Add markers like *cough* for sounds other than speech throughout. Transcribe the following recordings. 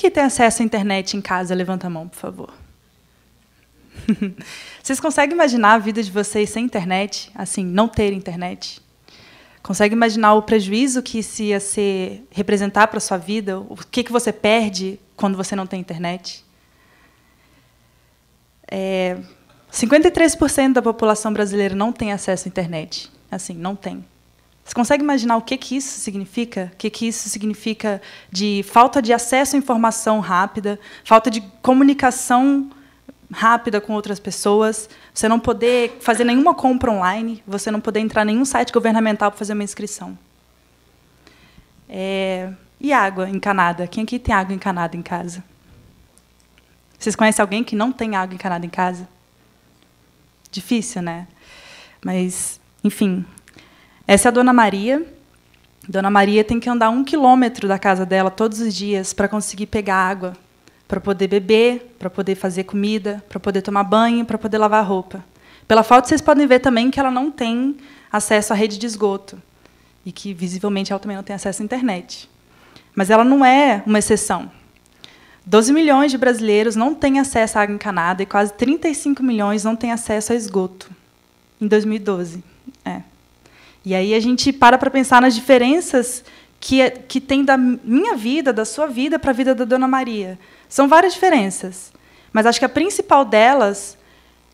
que tem acesso à internet em casa levanta a mão, por favor? *laughs* Vocês conseguem imaginar a vida de vocês sem internet? Assim, não ter internet? Consegue imaginar o prejuízo que isso ia ser, representar para a sua vida? O que, que você perde quando você não tem internet? É, 53% da população brasileira não tem acesso à internet. Assim, não tem. Você consegue imaginar o que, que isso significa? O que, que isso significa de falta de acesso à informação rápida, falta de comunicação rápida com outras pessoas, você não poder fazer nenhuma compra online, você não poder entrar em nenhum site governamental para fazer uma inscrição. É... E água encanada? Quem aqui tem água encanada em casa? Vocês conhecem alguém que não tem água encanada em casa? Difícil, né? Mas, enfim, essa é a Dona Maria. Dona Maria tem que andar um quilômetro da casa dela todos os dias para conseguir pegar água, para poder beber, para poder fazer comida, para poder tomar banho, para poder lavar roupa. Pela foto, vocês podem ver também que ela não tem acesso à rede de esgoto e que, visivelmente, ela também não tem acesso à internet. Mas ela não é uma exceção. 12 milhões de brasileiros não têm acesso à água encanada e quase 35 milhões não têm acesso a esgoto em 2012. E aí a gente para para pensar nas diferenças que, é, que tem da minha vida, da sua vida, para a vida da Dona Maria. São várias diferenças, mas acho que a principal delas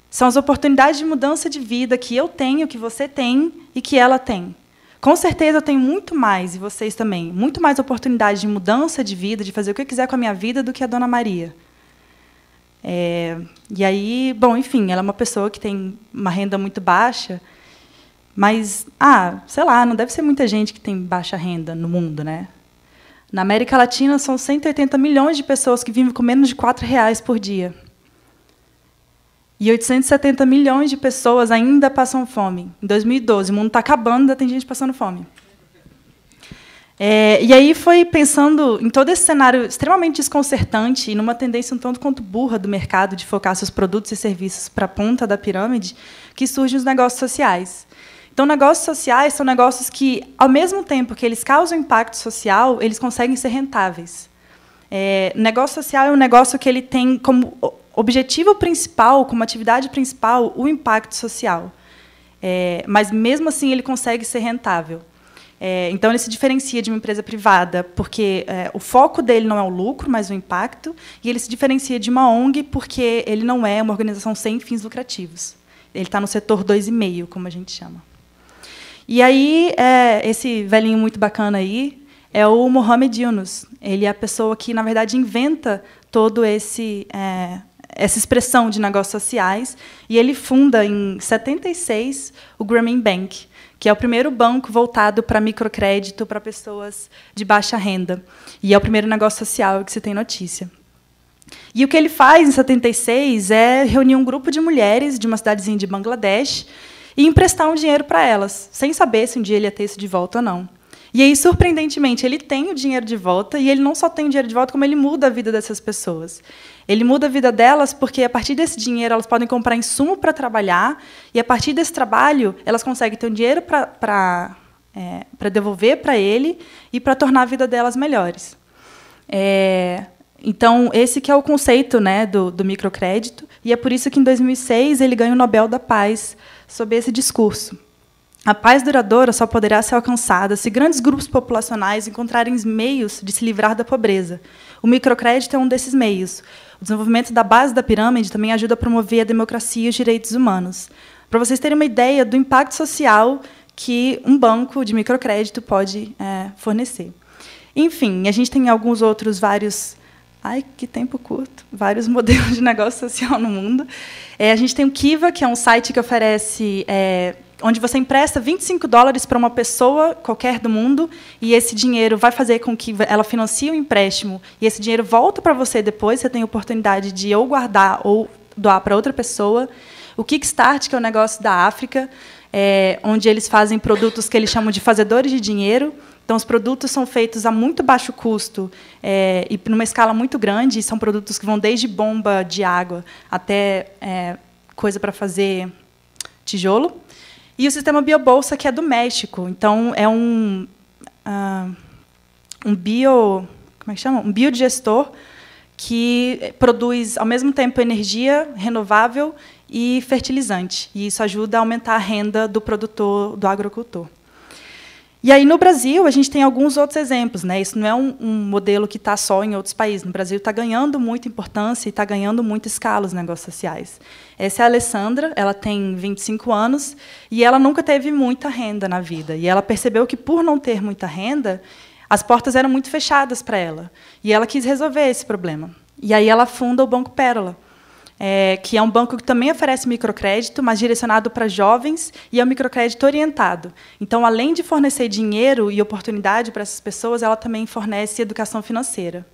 são as oportunidades de mudança de vida que eu tenho, que você tem e que ela tem. Com certeza eu tenho muito mais, e vocês também, muito mais oportunidades de mudança de vida, de fazer o que eu quiser com a minha vida do que a Dona Maria. É, e aí, bom, enfim, ela é uma pessoa que tem uma renda muito baixa, mas, ah, sei lá, não deve ser muita gente que tem baixa renda no mundo, né? Na América Latina, são 180 milhões de pessoas que vivem com menos de R$ reais por dia. E 870 milhões de pessoas ainda passam fome. Em 2012, o mundo está acabando, ainda tem gente passando fome. É, e aí foi pensando em todo esse cenário extremamente desconcertante e numa tendência um tanto quanto burra do mercado de focar seus produtos e serviços para a ponta da pirâmide, que surgem os negócios sociais. Então, negócios sociais são negócios que, ao mesmo tempo que eles causam impacto social, eles conseguem ser rentáveis. É, negócio social é um negócio que ele tem como objetivo principal, como atividade principal, o impacto social. É, mas, mesmo assim, ele consegue ser rentável. É, então, ele se diferencia de uma empresa privada, porque é, o foco dele não é o lucro, mas o impacto, e ele se diferencia de uma ONG, porque ele não é uma organização sem fins lucrativos. Ele está no setor 2,5, como a gente chama. E aí, é, esse velhinho muito bacana aí é o Mohamed Yunus. Ele é a pessoa que, na verdade, inventa todo esse é, essa expressão de negócios sociais e ele funda em 76 o Grameen Bank, que é o primeiro banco voltado para microcrédito para pessoas de baixa renda e é o primeiro negócio social que se tem notícia. E o que ele faz em 76 é reunir um grupo de mulheres de uma cidadezinha de Bangladesh e emprestar um dinheiro para elas, sem saber se um dia ele ia ter isso de volta ou não. E aí, surpreendentemente, ele tem o dinheiro de volta, e ele não só tem o dinheiro de volta, como ele muda a vida dessas pessoas. Ele muda a vida delas porque, a partir desse dinheiro, elas podem comprar insumo para trabalhar, e a partir desse trabalho, elas conseguem ter um dinheiro para é, devolver para ele e para tornar a vida delas melhores. É, então, esse que é o conceito né, do, do microcrédito, e é por isso que, em 2006, ele ganha o Nobel da Paz sob esse discurso. A paz duradoura só poderá ser alcançada se grandes grupos populacionais encontrarem meios de se livrar da pobreza. O microcrédito é um desses meios. O desenvolvimento da base da pirâmide também ajuda a promover a democracia e os direitos humanos. Para vocês terem uma ideia do impacto social que um banco de microcrédito pode é, fornecer. Enfim, a gente tem alguns outros vários Ai, que tempo curto. Vários *laughs* modelos de negócio social no mundo. É, a gente tem o Kiva, que é um site que oferece. É, onde você empresta 25 dólares para uma pessoa qualquer do mundo e esse dinheiro vai fazer com que ela financie o um empréstimo e esse dinheiro volta para você depois, você tem a oportunidade de ou guardar ou doar para outra pessoa. O Kickstart, que é o negócio da África, é, onde eles fazem produtos que eles chamam de fazedores de dinheiro, então, os produtos são feitos a muito baixo custo é, e numa escala muito grande. São produtos que vão desde bomba de água até é, coisa para fazer tijolo. E o sistema Biobolsa, que é do México. Então, é um, uh, um bio... Como é que chama? Um biodigestor que produz, ao mesmo tempo, energia renovável e fertilizante. E isso ajuda a aumentar a renda do produtor, do agricultor. E aí, no Brasil, a gente tem alguns outros exemplos. Né? Isso não é um, um modelo que está só em outros países. No Brasil, está ganhando muita importância e está ganhando muita escala os negócios sociais. Essa é a Alessandra, ela tem 25 anos e ela nunca teve muita renda na vida. E ela percebeu que, por não ter muita renda, as portas eram muito fechadas para ela. E ela quis resolver esse problema. E aí ela funda o Banco Pérola é, que é um banco que também oferece microcrédito, mas direcionado para jovens e é um microcrédito orientado. Então, além de fornecer dinheiro e oportunidade para essas pessoas, ela também fornece educação financeira.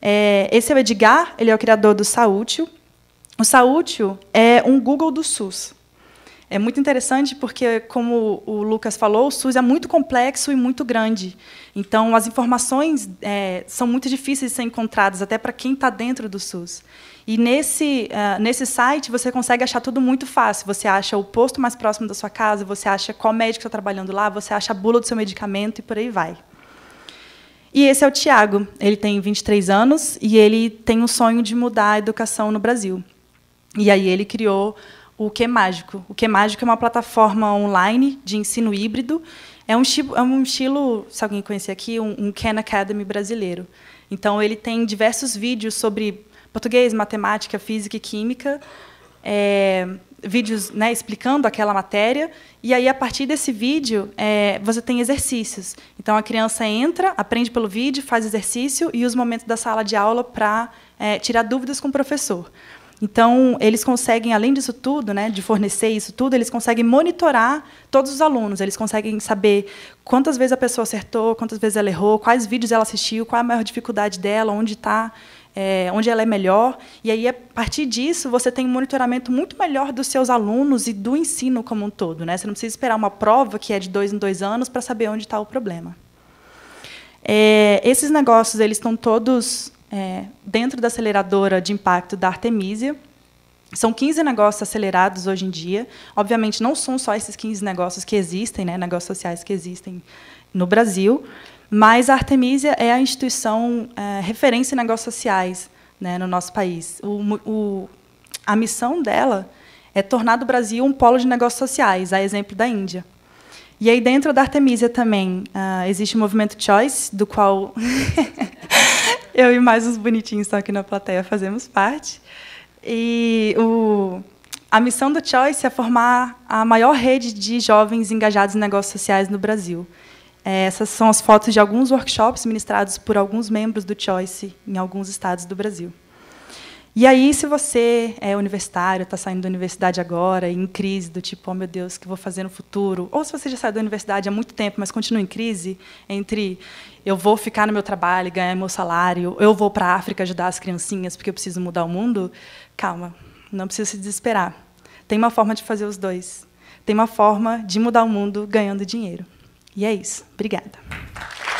É, esse é o Edgar, ele é o criador do Saútil. O Saútil é um Google do SUS. É muito interessante porque, como o Lucas falou, o SUS é muito complexo e muito grande. Então, as informações é, são muito difíceis de ser encontradas, até para quem está dentro do SUS. E nesse, uh, nesse site você consegue achar tudo muito fácil. Você acha o posto mais próximo da sua casa, você acha qual médico está trabalhando lá, você acha a bula do seu medicamento e por aí vai. E esse é o Tiago. Ele tem 23 anos e ele tem um sonho de mudar a educação no Brasil. E aí ele criou o Que Mágico. O Que Mágico é uma plataforma online de ensino híbrido. É um, estilo, é um estilo se alguém conhecer aqui, um, um Khan Academy brasileiro. Então, ele tem diversos vídeos sobre português, matemática, física e química, é, vídeos né, explicando aquela matéria. E aí, a partir desse vídeo, é, você tem exercícios. Então, a criança entra, aprende pelo vídeo, faz exercício e usa o momento da sala de aula para é, tirar dúvidas com o professor. Então, eles conseguem, além disso tudo, né, de fornecer isso tudo, eles conseguem monitorar todos os alunos. Eles conseguem saber quantas vezes a pessoa acertou, quantas vezes ela errou, quais vídeos ela assistiu, qual a maior dificuldade dela, onde está, é, onde ela é melhor. E aí, a partir disso, você tem um monitoramento muito melhor dos seus alunos e do ensino como um todo. Né? Você não precisa esperar uma prova que é de dois em dois anos para saber onde está o problema. É, esses negócios eles estão todos é, dentro da aceleradora de impacto da Artemisia. São 15 negócios acelerados hoje em dia. Obviamente, não são só esses 15 negócios que existem, né, negócios sociais que existem no Brasil, mas a Artemisia é a instituição é, referência em negócios sociais né, no nosso país. O, o, a missão dela é tornar o Brasil um polo de negócios sociais, a exemplo da Índia. E aí, dentro da Artemisia também, uh, existe o movimento Choice, do qual *laughs* Eu e mais uns bonitinhos só aqui na plateia fazemos parte. E o, a missão do Choice é formar a maior rede de jovens engajados em negócios sociais no Brasil. É, essas são as fotos de alguns workshops ministrados por alguns membros do Choice em alguns estados do Brasil. E aí, se você é universitário, está saindo da universidade agora, em crise, do tipo, oh meu Deus, o que vou fazer no futuro? Ou se você já saiu da universidade há muito tempo, mas continua em crise, entre eu vou ficar no meu trabalho e ganhar meu salário, eu vou para a África ajudar as criancinhas porque eu preciso mudar o mundo, calma, não precisa se desesperar. Tem uma forma de fazer os dois. Tem uma forma de mudar o mundo ganhando dinheiro. E é isso. Obrigada.